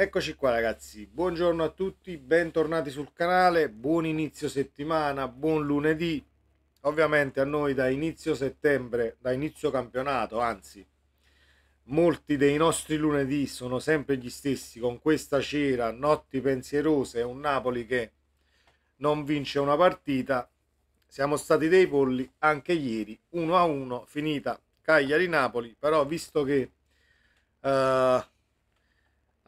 Eccoci qua ragazzi, buongiorno a tutti, bentornati sul canale, buon inizio settimana, buon lunedì. Ovviamente a noi da inizio settembre, da inizio campionato, anzi, molti dei nostri lunedì sono sempre gli stessi con questa cera, notti pensierose, un Napoli che non vince una partita. Siamo stati dei polli anche ieri, 1 a 1, finita Cagliari-Napoli, però visto che... Uh,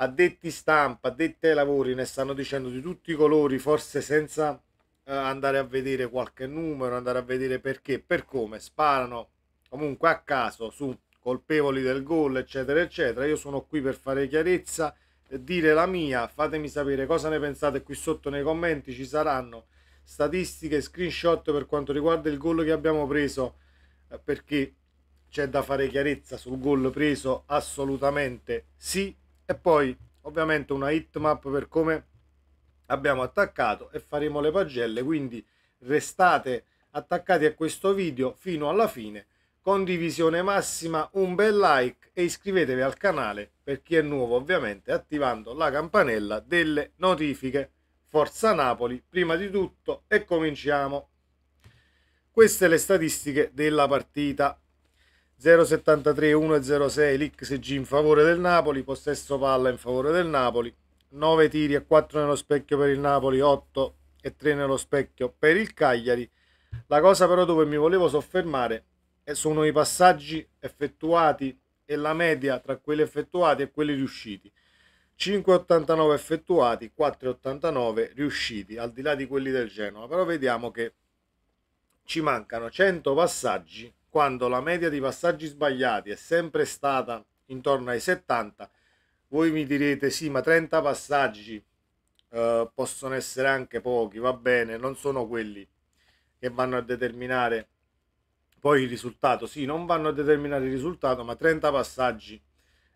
addetti stampa, addetti ai lavori ne stanno dicendo di tutti i colori, forse senza eh, andare a vedere qualche numero, andare a vedere perché, per come sparano comunque a caso su colpevoli del gol, eccetera, eccetera. Io sono qui per fare chiarezza, eh, dire la mia, fatemi sapere cosa ne pensate qui sotto nei commenti, ci saranno statistiche, screenshot per quanto riguarda il gol che abbiamo preso, eh, perché c'è da fare chiarezza sul gol preso assolutamente sì e poi ovviamente una hitmap per come abbiamo attaccato e faremo le pagelle quindi restate attaccati a questo video fino alla fine condivisione massima un bel like e iscrivetevi al canale per chi è nuovo ovviamente attivando la campanella delle notifiche forza napoli prima di tutto e cominciamo queste le statistiche della partita 0,73 1,06 l'XG in favore del Napoli, possesso palla in favore del Napoli, 9 tiri e 4 nello specchio per il Napoli, 8 e 3 nello specchio per il Cagliari. La cosa però dove mi volevo soffermare sono i passaggi effettuati e la media tra quelli effettuati e quelli riusciti. 5,89 effettuati, 4,89 riusciti, al di là di quelli del Genoa. Però vediamo che ci mancano 100 passaggi quando la media di passaggi sbagliati è sempre stata intorno ai 70, voi mi direte sì, ma 30 passaggi eh, possono essere anche pochi, va bene, non sono quelli che vanno a determinare poi il risultato. Sì, non vanno a determinare il risultato, ma 30 passaggi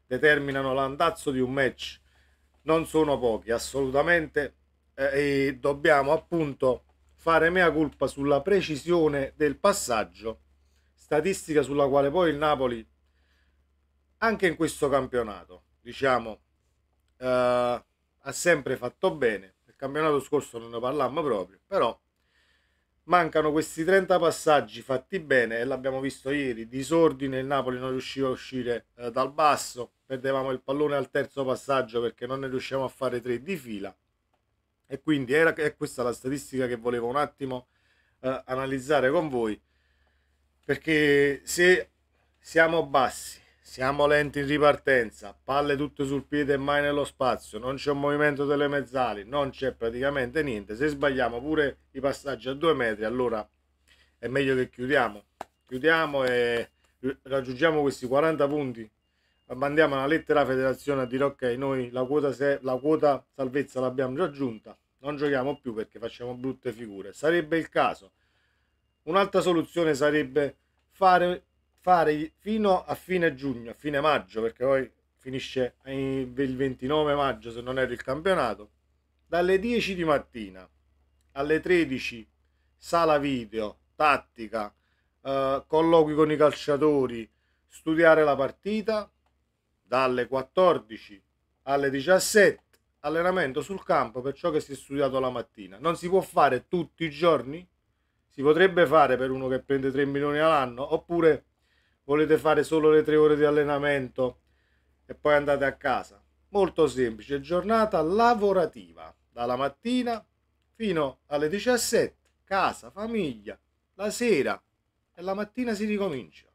determinano l'andazzo di un match. Non sono pochi, assolutamente. Eh, e dobbiamo appunto fare mea culpa sulla precisione del passaggio statistica sulla quale poi il Napoli anche in questo campionato diciamo eh, ha sempre fatto bene il campionato scorso non ne parlammo proprio però mancano questi 30 passaggi fatti bene e l'abbiamo visto ieri disordine il Napoli non riusciva a uscire eh, dal basso perdevamo il pallone al terzo passaggio perché non ne riusciamo a fare tre di fila e quindi era, è questa la statistica che volevo un attimo eh, analizzare con voi perché se siamo bassi, siamo lenti in ripartenza, palle tutte sul piede e mai nello spazio, non c'è un movimento delle mezzali, non c'è praticamente niente. Se sbagliamo pure i passaggi a due metri, allora è meglio che chiudiamo. Chiudiamo e raggiungiamo questi 40 punti. Mandiamo una lettera alla federazione a dire ok, noi la quota, se, la quota salvezza l'abbiamo raggiunta, non giochiamo più perché facciamo brutte figure. Sarebbe il caso Un'altra soluzione sarebbe fare, fare fino a fine giugno, a fine maggio, perché poi finisce il 29 maggio se non ero il campionato, dalle 10 di mattina alle 13 sala video, tattica, eh, colloqui con i calciatori, studiare la partita, dalle 14 alle 17 allenamento sul campo per ciò che si è studiato la mattina. Non si può fare tutti i giorni? si potrebbe fare per uno che prende 3 milioni all'anno oppure volete fare solo le 3 ore di allenamento e poi andate a casa molto semplice giornata lavorativa dalla mattina fino alle 17 casa famiglia la sera e la mattina si ricomincia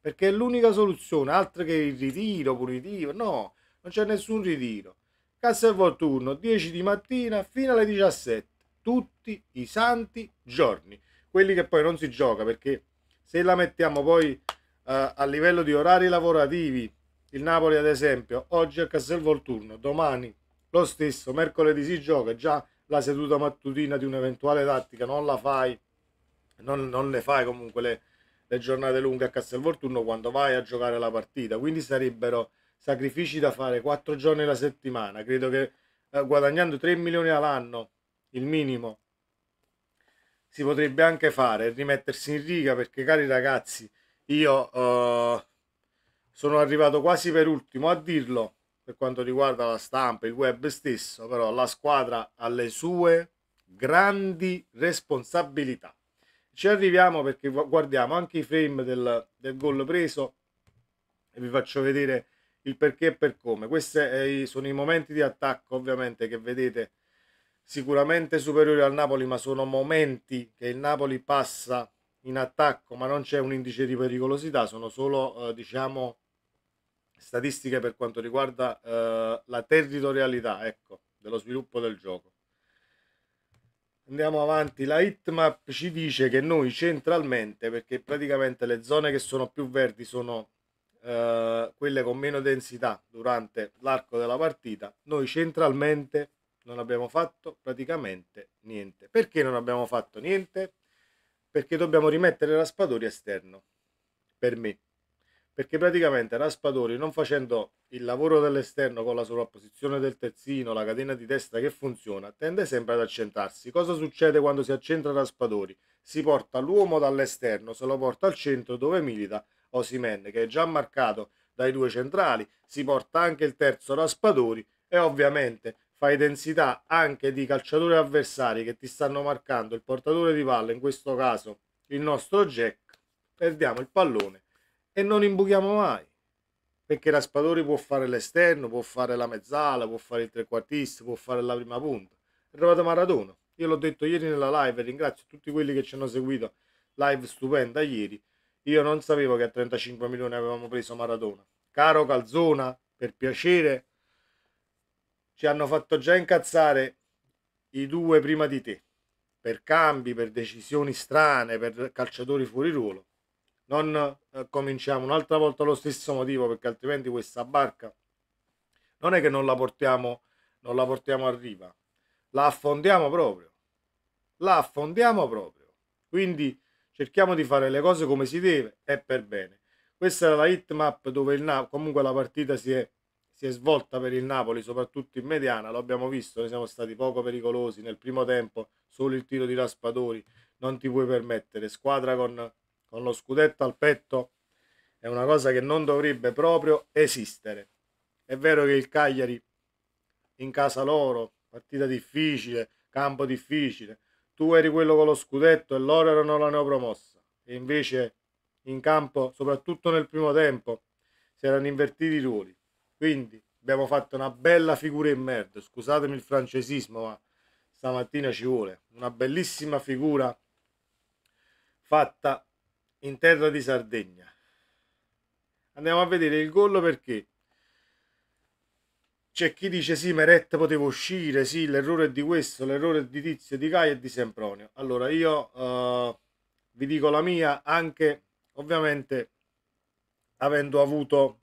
perché è l'unica soluzione altro che il ritiro punitivo no non c'è nessun ritiro cassa e volturno 10 di mattina fino alle 17 tutti i santi giorni. Quelli che poi non si gioca perché se la mettiamo poi eh, a livello di orari lavorativi, il Napoli ad esempio, oggi a Castelvolturno, domani lo stesso, mercoledì si gioca, già la seduta mattutina di un'eventuale tattica non la fai, non, non le fai comunque le, le giornate lunghe a Castelvolturno quando vai a giocare la partita, quindi sarebbero sacrifici da fare quattro giorni alla settimana, credo che eh, guadagnando 3 milioni all'anno il minimo si potrebbe anche fare rimettersi in riga perché cari ragazzi io eh, sono arrivato quasi per ultimo a dirlo per quanto riguarda la stampa il web stesso però la squadra ha le sue grandi responsabilità ci arriviamo perché guardiamo anche i frame del, del gol preso e vi faccio vedere il perché e per come questi eh, sono i momenti di attacco ovviamente che vedete sicuramente superiori al Napoli, ma sono momenti che il Napoli passa in attacco, ma non c'è un indice di pericolosità, sono solo eh, diciamo statistiche per quanto riguarda eh, la territorialità, ecco, dello sviluppo del gioco. Andiamo avanti, la hitmap ci dice che noi centralmente, perché praticamente le zone che sono più verdi sono eh, quelle con meno densità durante l'arco della partita, noi centralmente non abbiamo fatto praticamente niente. Perché non abbiamo fatto niente? Perché dobbiamo rimettere Raspadori esterno, per me. Perché praticamente Raspadori non facendo il lavoro dell'esterno con la sovrapposizione del terzino, la catena di testa che funziona, tende sempre ad accentrarsi. Cosa succede quando si accentra Raspadori? Si porta l'uomo dall'esterno, se lo porta al centro dove milita Osimen, che è già marcato dai due centrali, si porta anche il terzo Raspadori e ovviamente fai densità anche di calciatori avversari che ti stanno marcando il portatore di palla, in questo caso il nostro jack, perdiamo il pallone e non imbuchiamo mai. Perché Raspadori può fare l'esterno, può fare la mezzala, può fare il trequartista, può fare la prima punta. È arrivato Maradona. Io l'ho detto ieri nella live e ringrazio tutti quelli che ci hanno seguito. Live stupenda ieri. Io non sapevo che a 35 milioni avevamo preso Maradona. Caro Calzona, per piacere, ci hanno fatto già incazzare i due prima di te, per cambi, per decisioni strane, per calciatori fuori ruolo. Non eh, cominciamo un'altra volta lo stesso motivo, perché altrimenti questa barca non è che non la portiamo, non la portiamo a riva, la affondiamo proprio. La affondiamo proprio. Quindi cerchiamo di fare le cose come si deve e per bene. Questa era la hitmap dove il Napoli, comunque la partita si è si è svolta per il Napoli, soprattutto in mediana, lo abbiamo visto, noi siamo stati poco pericolosi nel primo tempo, solo il tiro di Raspadori, non ti puoi permettere, squadra con, con lo scudetto al petto è una cosa che non dovrebbe proprio esistere. È vero che il Cagliari in casa loro, partita difficile, campo difficile, tu eri quello con lo scudetto e loro erano la neopromossa e invece in campo, soprattutto nel primo tempo, si erano invertiti i ruoli. Quindi abbiamo fatto una bella figura in merda, scusatemi il francesismo, ma stamattina ci vuole. Una bellissima figura fatta in terra di Sardegna. Andiamo a vedere il gol perché c'è chi dice sì, Meret poteva uscire, sì, l'errore è di questo, l'errore è di Tizio, di Gaia e di Sempronio. Allora io uh, vi dico la mia anche ovviamente avendo avuto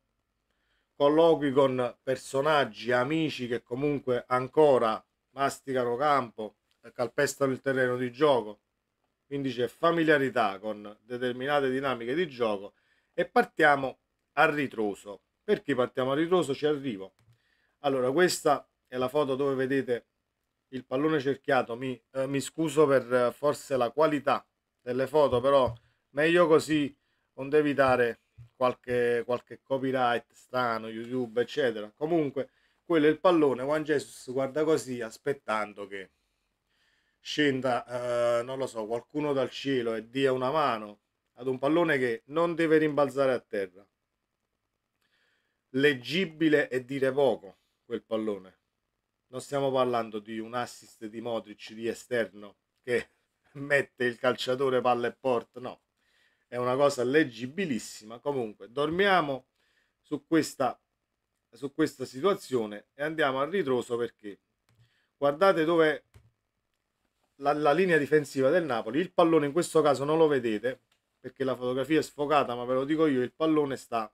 colloqui con personaggi, amici che comunque ancora masticano campo, calpestano il terreno di gioco, quindi c'è familiarità con determinate dinamiche di gioco e partiamo a ritroso. Perché partiamo a ritroso? Ci arrivo. Allora, questa è la foto dove vedete il pallone cerchiato. Mi, eh, mi scuso per eh, forse la qualità delle foto, però meglio così onde evitare qualche, qualche copyright strano, YouTube, eccetera. Comunque, quello è il pallone. Juan Jesus guarda così, aspettando che scenda, eh, non lo so, qualcuno dal cielo e dia una mano ad un pallone che non deve rimbalzare a terra. Leggibile e dire poco quel pallone. Non stiamo parlando di un assist di Modric di esterno che mette il calciatore palla e porta, no è una cosa leggibilissima. Comunque, dormiamo su questa, su questa situazione e andiamo al ritroso perché guardate dove la, la linea difensiva del Napoli. Il pallone in questo caso non lo vedete perché la fotografia è sfocata, ma ve lo dico io, il pallone sta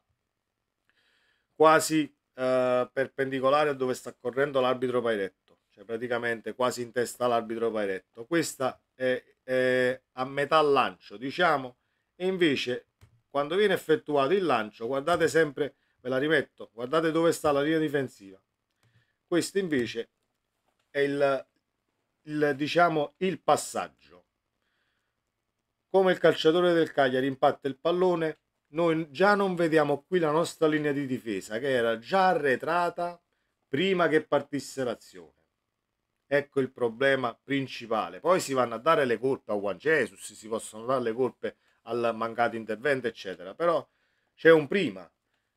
quasi eh, perpendicolare a dove sta correndo l'arbitro Pairetto, cioè praticamente quasi in testa l'arbitro Pairetto. Questa è, è a metà lancio, diciamo invece quando viene effettuato il lancio guardate sempre ve la rimetto guardate dove sta la linea difensiva questo invece è il, il diciamo il passaggio come il calciatore del Cagliari impatta il pallone noi già non vediamo qui la nostra linea di difesa che era già arretrata prima che partisse l'azione ecco il problema principale poi si vanno a dare le colpe a Juan Jesus si possono dare le colpe al mancato intervento, eccetera. Però c'è un prima,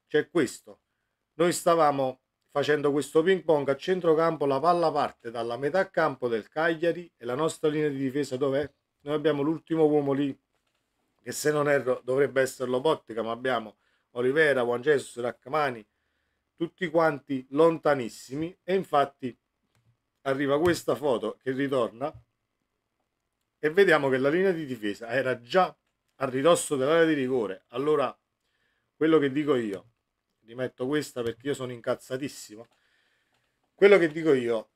c'è questo. Noi stavamo facendo questo ping pong a centrocampo, la palla parte dalla metà campo del Cagliari e la nostra linea di difesa dov'è? Noi abbiamo l'ultimo uomo lì, che se non erro dovrebbe esserlo Bottica, ma abbiamo Olivera, Juan Jesus, Raccamani, tutti quanti lontanissimi e infatti arriva questa foto che ritorna e vediamo che la linea di difesa era già a ridosso dell'area di rigore. Allora, quello che dico io, rimetto questa perché io sono incazzatissimo, quello che dico io,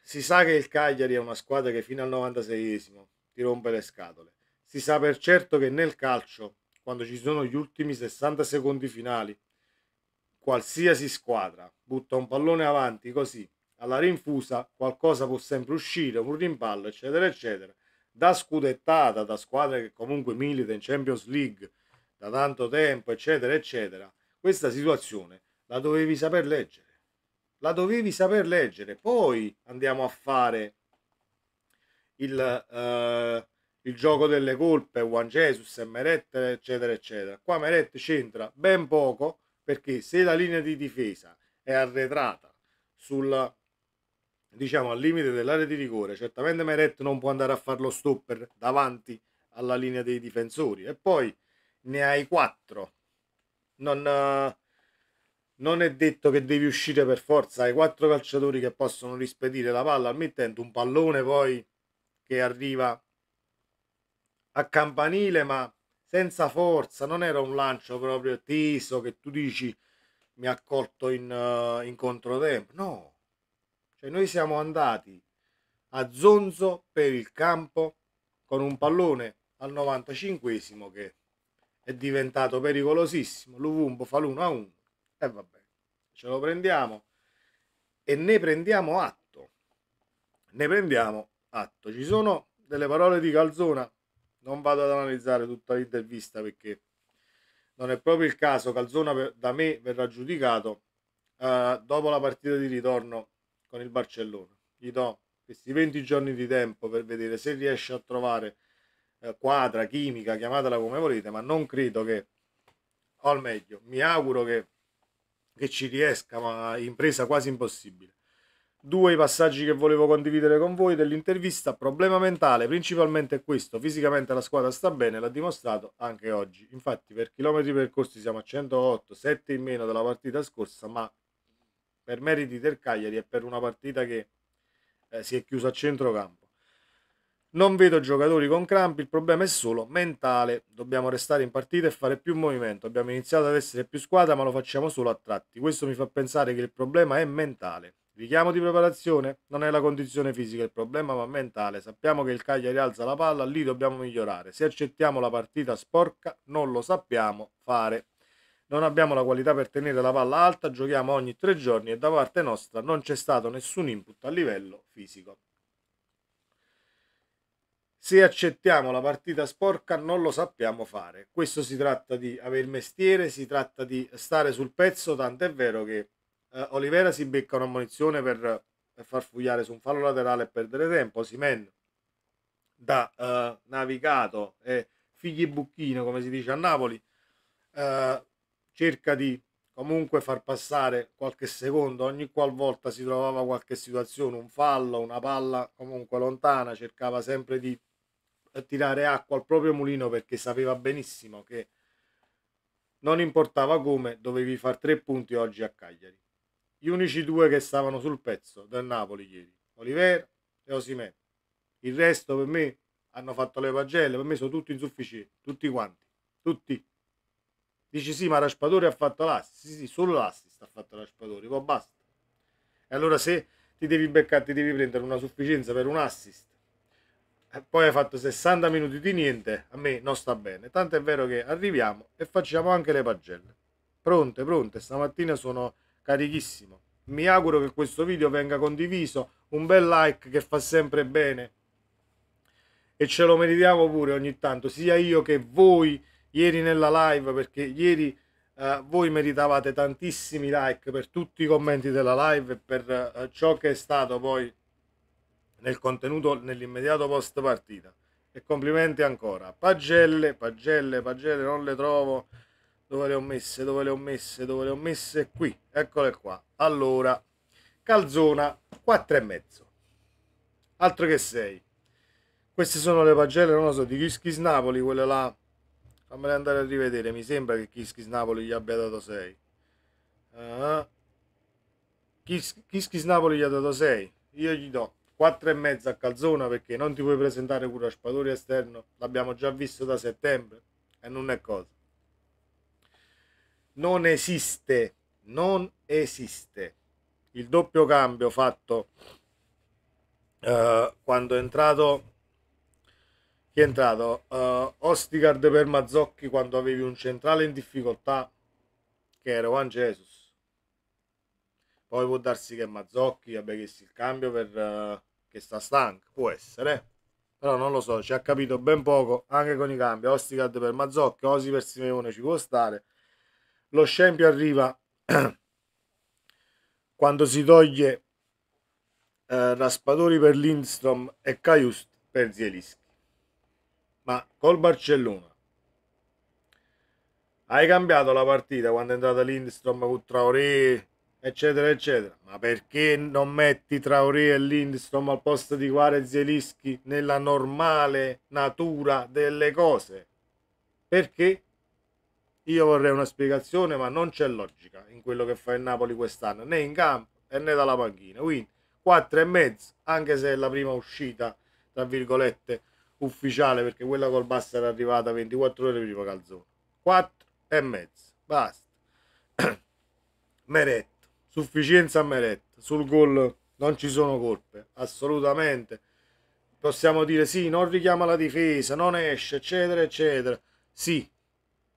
si sa che il Cagliari è una squadra che fino al 96esimo ti rompe le scatole. Si sa per certo che nel calcio, quando ci sono gli ultimi 60 secondi finali, qualsiasi squadra butta un pallone avanti così alla rinfusa, qualcosa può sempre uscire, un rimpallo, eccetera, eccetera da scudettata, da squadra che comunque milita in Champions League da tanto tempo, eccetera, eccetera, questa situazione la dovevi saper leggere. La dovevi saper leggere. Poi andiamo a fare il, eh, il gioco delle colpe, Juan Jesus e Meret, eccetera, eccetera. Qua Meret c'entra ben poco perché se la linea di difesa è arretrata sulla diciamo al limite dell'area di rigore. Certamente Meret non può andare a fare lo stopper davanti alla linea dei difensori e poi ne hai quattro. Non, eh, non è detto che devi uscire per forza, hai quattro calciatori che possono rispedire la palla al mittente, un pallone poi che arriva a campanile ma senza forza, non era un lancio proprio teso che tu dici mi ha colto in, eh, in controtempo, no, cioè noi siamo andati a zonzo per il campo con un pallone al 95 che è diventato pericolosissimo. Luvumbo fa l'1 a 1 e va bene, ce lo prendiamo e ne prendiamo atto. Ne prendiamo atto. Ci sono delle parole di Calzona, non vado ad analizzare tutta l'intervista perché non è proprio il caso. Calzona da me verrà giudicato eh, dopo la partita di ritorno con il Barcellona. Gli do questi 20 giorni di tempo per vedere se riesce a trovare eh, quadra, chimica, chiamatela come volete, ma non credo che, o al meglio, mi auguro che, che ci riesca, ma impresa quasi impossibile. Due passaggi che volevo condividere con voi dell'intervista. Problema mentale, principalmente questo. Fisicamente la squadra sta bene, l'ha dimostrato anche oggi. Infatti per chilometri percorsi siamo a 108, 7 in meno della partita scorsa, ma per meriti del Cagliari e per una partita che eh, si è chiusa a centrocampo. Non vedo giocatori con crampi, il problema è solo mentale. Dobbiamo restare in partita e fare più movimento. Abbiamo iniziato ad essere più squadra, ma lo facciamo solo a tratti. Questo mi fa pensare che il problema è mentale. Richiamo di preparazione? Non è la condizione fisica il problema, ma mentale. Sappiamo che il Cagliari alza la palla, lì dobbiamo migliorare. Se accettiamo la partita sporca, non lo sappiamo fare. Non abbiamo la qualità per tenere la palla alta, giochiamo ogni tre giorni e da parte nostra non c'è stato nessun input a livello fisico. Se accettiamo la partita sporca non lo sappiamo fare. Questo si tratta di avere mestiere, si tratta di stare sul pezzo, tant'è vero che eh, Olivera si becca una munizione per, per eh, far fugliare su un fallo laterale e perdere tempo, Simen da eh, navigato e eh, figli bucchino come si dice a Napoli. eh, cerca di comunque far passare qualche secondo ogni qualvolta si trovava qualche situazione, un fallo, una palla comunque lontana, cercava sempre di tirare acqua al proprio mulino perché sapeva benissimo che non importava come, dovevi fare tre punti oggi a Cagliari. Gli unici due che stavano sul pezzo del Napoli ieri, Oliver e Osimè. Il resto per me hanno fatto le pagelle, per me sono tutti insufficienti, tutti quanti, tutti. Dici sì, ma Raspadori ha fatto l'assist. Sì, sì, solo l'assist ha fatto Raspadori, poi basta. E allora se ti devi beccare, ti devi prendere una sufficienza per un assist, e eh, poi hai fatto 60 minuti di niente, a me non sta bene. Tanto è vero che arriviamo e facciamo anche le pagelle. Pronte, pronte, stamattina sono carichissimo. Mi auguro che questo video venga condiviso, un bel like che fa sempre bene. E ce lo meritiamo pure ogni tanto, sia io che voi ieri nella live perché ieri eh, voi meritavate tantissimi like per tutti i commenti della live e per eh, ciò che è stato poi nel contenuto nell'immediato post partita. E complimenti ancora. Pagelle, pagelle, pagelle, non le trovo. Dove le ho messe? Dove le ho messe? Dove le ho messe? Qui, eccole qua. Allora, calzona 4 e mezzo. Altro che 6. Queste sono le pagelle, non lo so, di Kiskis Napoli, quelle là fammela andare a rivedere mi sembra che Kiskis Napoli gli abbia dato 6 uh, ah. Kiskis Napoli gli ha dato 6 io gli do 4 e mezzo a calzona perché non ti puoi presentare cura spatori esterno l'abbiamo già visto da settembre e non è cosa non esiste non esiste il doppio cambio fatto uh, quando è entrato chi è entrato? Uh, eh, Ostigard per Mazzocchi quando avevi un centrale in difficoltà che era Juan Jesus. Poi può darsi che Mazzocchi abbia chiesto il cambio per, uh, che sta stanco, può essere. Però non lo so, ci ha capito ben poco anche con i cambi. Ostigard per Mazzocchi, Osi per Simeone ci può stare. Lo scempio arriva quando si toglie uh, Raspadori per Lindstrom e Kajust per Zielisk ma col Barcellona hai cambiato la partita quando è entrata Lindstrom con Traoré eccetera eccetera ma perché non metti Traoré e Lindstrom al posto di Quarez Zielischi nella normale natura delle cose perché io vorrei una spiegazione ma non c'è logica in quello che fa il Napoli quest'anno né in campo né dalla panchina quindi 4 e mezzo anche se è la prima uscita tra virgolette ufficiale perché quella col basta era arrivata 24 ore prima calzone 4 e mezzo basta Meret sufficienza a Meret sul gol non ci sono colpe assolutamente possiamo dire sì non richiama la difesa non esce eccetera eccetera sì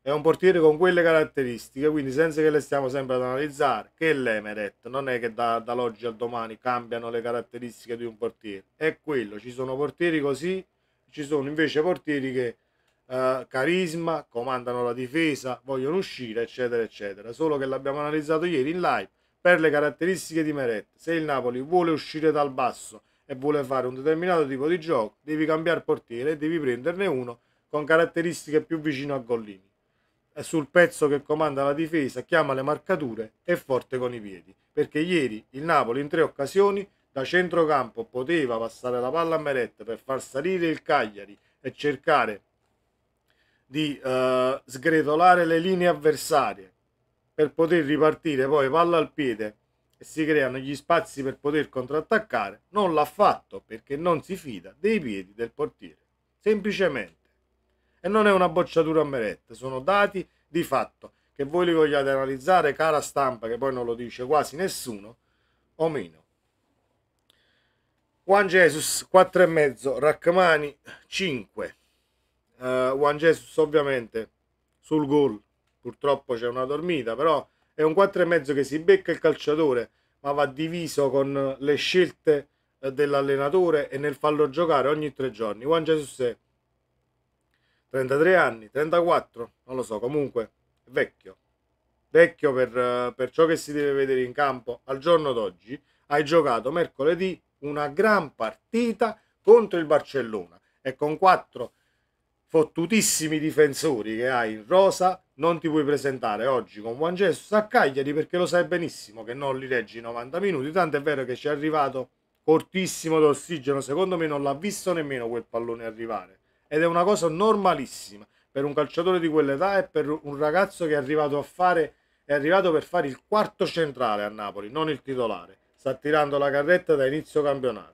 è un portiere con quelle caratteristiche quindi senza che le stiamo sempre ad analizzare che l'Emeret non è che da, oggi al domani cambiano le caratteristiche di un portiere è quello ci sono portieri così ci sono invece portieri che eh, carisma, comandano la difesa, vogliono uscire, eccetera, eccetera. Solo che l'abbiamo analizzato ieri in live per le caratteristiche di Meret. Se il Napoli vuole uscire dal basso e vuole fare un determinato tipo di gioco, devi cambiare portiere e devi prenderne uno con caratteristiche più vicino a Gollini. È sul pezzo che comanda la difesa, chiama le marcature e forte con i piedi. Perché ieri il Napoli in tre occasioni da centrocampo poteva passare la palla a Meret per far salire il Cagliari e cercare di eh, sgretolare le linee avversarie per poter ripartire poi palla al piede e si creano gli spazi per poter contrattaccare, non l'ha fatto perché non si fida dei piedi del portiere, semplicemente. E non è una bocciatura a Meret, sono dati di fatto che voi li vogliate analizzare, cara stampa, che poi non lo dice quasi nessuno, o meno. Juan Jesus 4,5, Rachmani 5. Uh, eh, Juan Jesus ovviamente sul gol purtroppo c'è una dormita, però è un 4,5 che si becca il calciatore, ma va diviso con le scelte eh, dell'allenatore e nel farlo giocare ogni tre giorni. Juan Jesus è 33 anni, 34, non lo so, comunque vecchio. Vecchio per, eh, per ciò che si deve vedere in campo al giorno d'oggi. Hai giocato mercoledì una gran partita contro il Barcellona e con quattro fottutissimi difensori che hai in rosa non ti puoi presentare oggi con Juan Jesus a Cagliari perché lo sai benissimo che non li leggi 90 minuti tanto è vero che ci è arrivato cortissimo d'ossigeno secondo me non l'ha visto nemmeno quel pallone arrivare ed è una cosa normalissima per un calciatore di quell'età e per un ragazzo che è arrivato a fare è arrivato per fare il quarto centrale a Napoli non il titolare sta tirando la carretta da inizio campionato.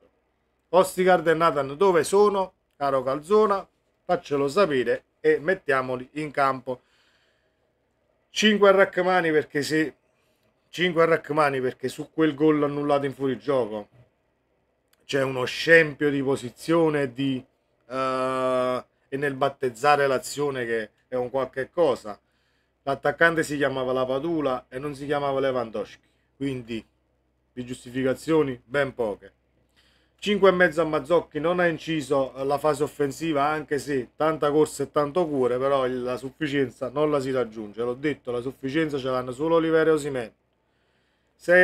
Ostigard e Nathan dove sono? Caro Calzona, faccelo sapere e mettiamoli in campo. 5 a Rachmani perché se 5 Rachmani perché su quel gol annullato in fuorigioco c'è uno scempio di posizione di, uh, e nel battezzare l'azione che è un qualche cosa. L'attaccante si chiamava La Padula e non si chiamava Lewandowski, quindi di giustificazioni ben poche. e mezzo a Mazzocchi non ha inciso la fase offensiva anche se tanta corsa e tanto cuore, però la sufficienza non la si raggiunge. L'ho detto, la sufficienza ce l'hanno solo Olivera e Osimen.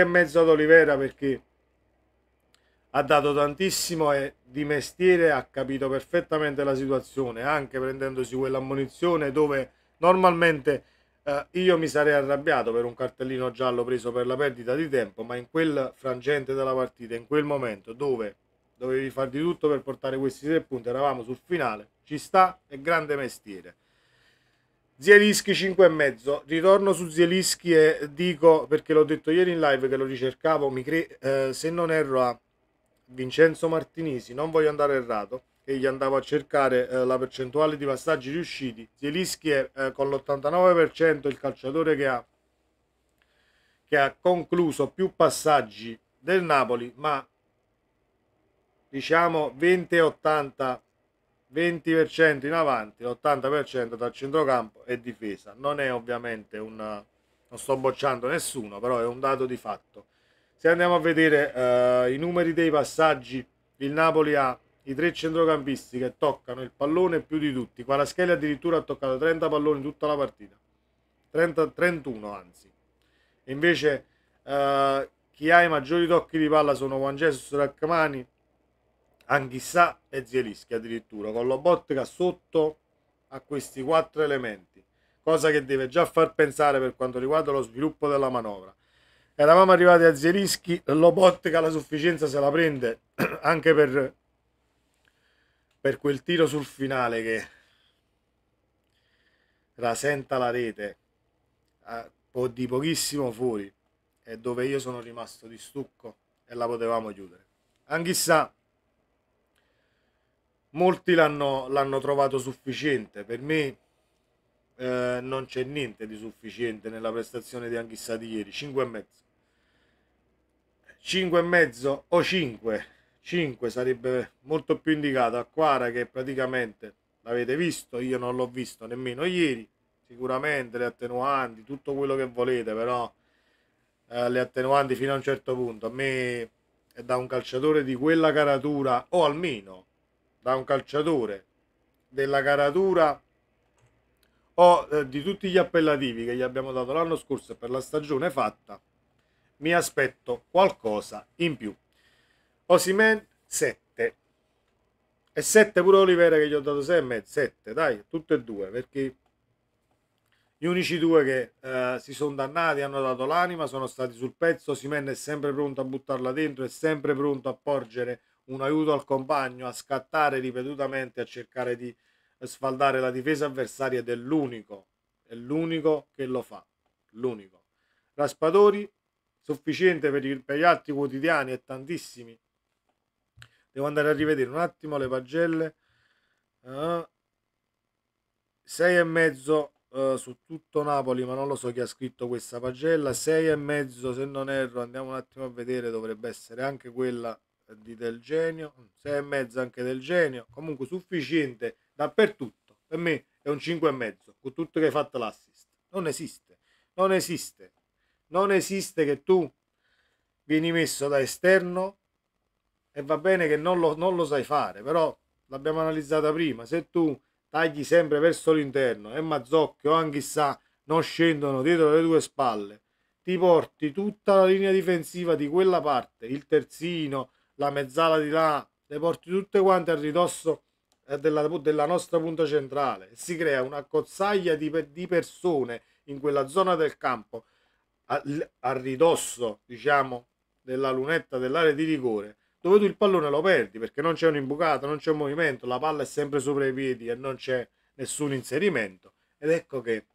mezzo ad Olivera perché ha dato tantissimo e di mestiere ha capito perfettamente la situazione, anche prendendosi quell'ammonizione dove normalmente eh, io mi sarei arrabbiato per un cartellino giallo preso per la perdita di tempo, ma in quel frangente della partita, in quel momento dove dovevi far di tutto per portare questi tre punti, eravamo sul finale, ci sta, è grande mestiere. Zielischi 5,5. Ritorno su Zielischi e dico, perché l'ho detto ieri in live che lo ricercavo, mi cre- eh, se non erro a Vincenzo Martinisi, non voglio andare errato, egli andava a cercare eh, la percentuale di passaggi riusciti. Zielinski è eh, con l'89% il calciatore che ha, che ha concluso più passaggi del Napoli, ma diciamo 20-80, 20% in avanti, l'80% dal centrocampo e difesa. Non è ovviamente un... non sto bocciando nessuno, però è un dato di fatto. Se andiamo a vedere eh, i numeri dei passaggi, il Napoli ha i tre centrocampisti che toccano il pallone più di tutti. Quaraschelli addirittura ha toccato 30 palloni tutta la partita, 30, 31 anzi. E invece eh, chi ha i maggiori tocchi di palla sono Juan Jesus Raccamani, Anchissà e Zielischi addirittura, con Lobotka sotto a questi quattro elementi, cosa che deve già far pensare per quanto riguarda lo sviluppo della manovra. Eravamo arrivati a Zielischi, Lobotka la sufficienza se la prende anche per per quel tiro sul finale che rasenta la rete eh, di pochissimo fuori e dove io sono rimasto di stucco e la potevamo chiudere. Anchissà, molti l'hanno, l'hanno trovato sufficiente, per me eh, non c'è niente di sufficiente nella prestazione di Anchissà di ieri, 5 e mezzo. 5 e mezzo o 5 5 sarebbe molto più indicato. a Quara che praticamente l'avete visto, io non l'ho visto nemmeno ieri. Sicuramente le attenuanti, tutto quello che volete, però eh, le attenuanti fino a un certo punto. A me è da un calciatore di quella caratura, o almeno da un calciatore della caratura o eh, di tutti gli appellativi che gli abbiamo dato l'anno scorso per la stagione fatta, mi aspetto qualcosa in più. Osimen 7. E 7 pure Olivera che gli ho dato 6 6,5. 7, dai, tutte e due, perché gli unici due che eh, si sono dannati, hanno dato l'anima, sono stati sul pezzo. Osimen è sempre pronto a buttarla dentro, è sempre pronto a porgere un aiuto al compagno, a scattare ripetutamente, a cercare di sfaldare la difesa avversaria ed è l'unico, è l'unico che lo fa, l'unico. Raspadori, sufficiente per, gli altri quotidiani e tantissimi Devo andare a rivedere un attimo le pagelle. Uh, e mezzo uh, su tutto Napoli, ma non lo so chi ha scritto questa pagella. 6 e mezzo, se non erro, andiamo un attimo a vedere, dovrebbe essere anche quella di Del Genio. 6 mm, e mezzo anche Del Genio. Comunque sufficiente dappertutto. Per me è un 5 e mezzo, con tutto che hai fatto l'assist. Non esiste, non esiste, non esiste che tu vieni messo da esterno e va bene che non lo, non lo sai fare, però l'abbiamo analizzata prima, se tu tagli sempre verso l'interno e Mazzocchi o Anghissà non scendono dietro le tue spalle, ti porti tutta la linea difensiva di quella parte, il terzino, la mezzala di là, le porti tutte quante al ridosso eh, della, della nostra punta centrale. Si crea una cozzaglia di, di persone in quella zona del campo, al, al ridosso, diciamo, della lunetta dell'area di rigore, dove tu il pallone lo perdi perché non c'è un'imbucata, non c'è un movimento, la palla è sempre sopra i piedi e non c'è nessun inserimento. Ed ecco che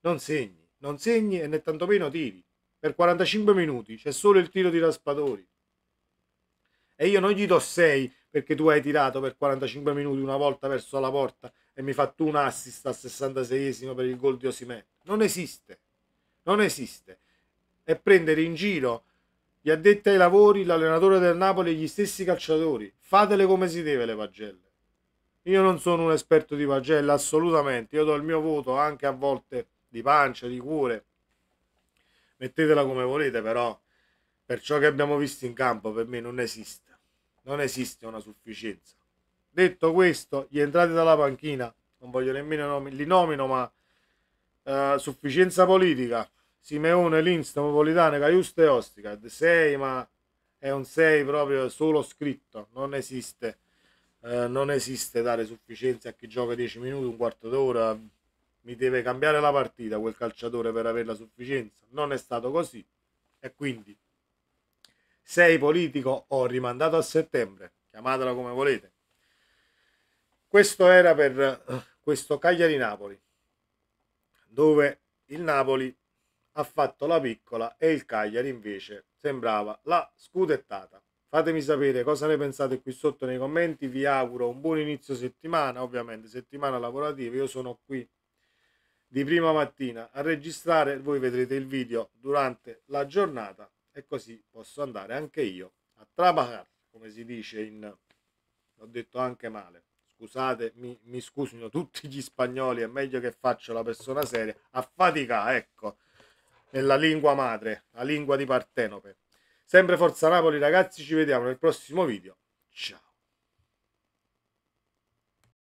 non segni, non segni e né tantomeno tiri. Per 45 minuti c'è solo il tiro di Raspadori. E io non gli do 6 perché tu hai tirato per 45 minuti una volta verso la porta e mi fa tu un assist al 66esimo per il gol di Osimè. Non esiste, non esiste. E prendere in giro gli addetti ai lavori, l'allenatore del Napoli e gli stessi calciatori. Fatele come si deve le pagelle. Io non sono un esperto di pagella, assolutamente. Io do il mio voto anche a volte di pancia, di cuore. Mettetela come volete, però per ciò che abbiamo visto in campo per me non esiste. Non esiste una sufficienza. Detto questo, gli entrati dalla panchina, non voglio nemmeno nomi- li nomino, ma eh, sufficienza politica Simeone, Linz, Napolitano, Caiuste e Osticad. 6, ma è un 6 proprio solo scritto, non esiste. Eh, non esiste dare sufficienza a chi gioca 10 minuti, un quarto d'ora. Mi deve cambiare la partita quel calciatore per avere la sufficienza. Non è stato così. E quindi 6 politico ho rimandato a settembre. Chiamatela come volete. Questo era per eh, questo Cagliari-Napoli, dove il Napoli ha fatto la piccola e il Cagliari invece sembrava la scudettata. Fatemi sapere cosa ne pensate qui sotto nei commenti, vi auguro un buon inizio settimana, ovviamente settimana lavorativa, io sono qui di prima mattina a registrare, voi vedrete il video durante la giornata e così posso andare anche io a trabajar, come si dice in... ho detto anche male, scusate, mi, mi scusino tutti gli spagnoli, è meglio che faccio la persona seria, a fatica, ecco nella lingua madre, la lingua di Partenope. Sempre Forza Napoli ragazzi, ci vediamo nel prossimo video. Ciao!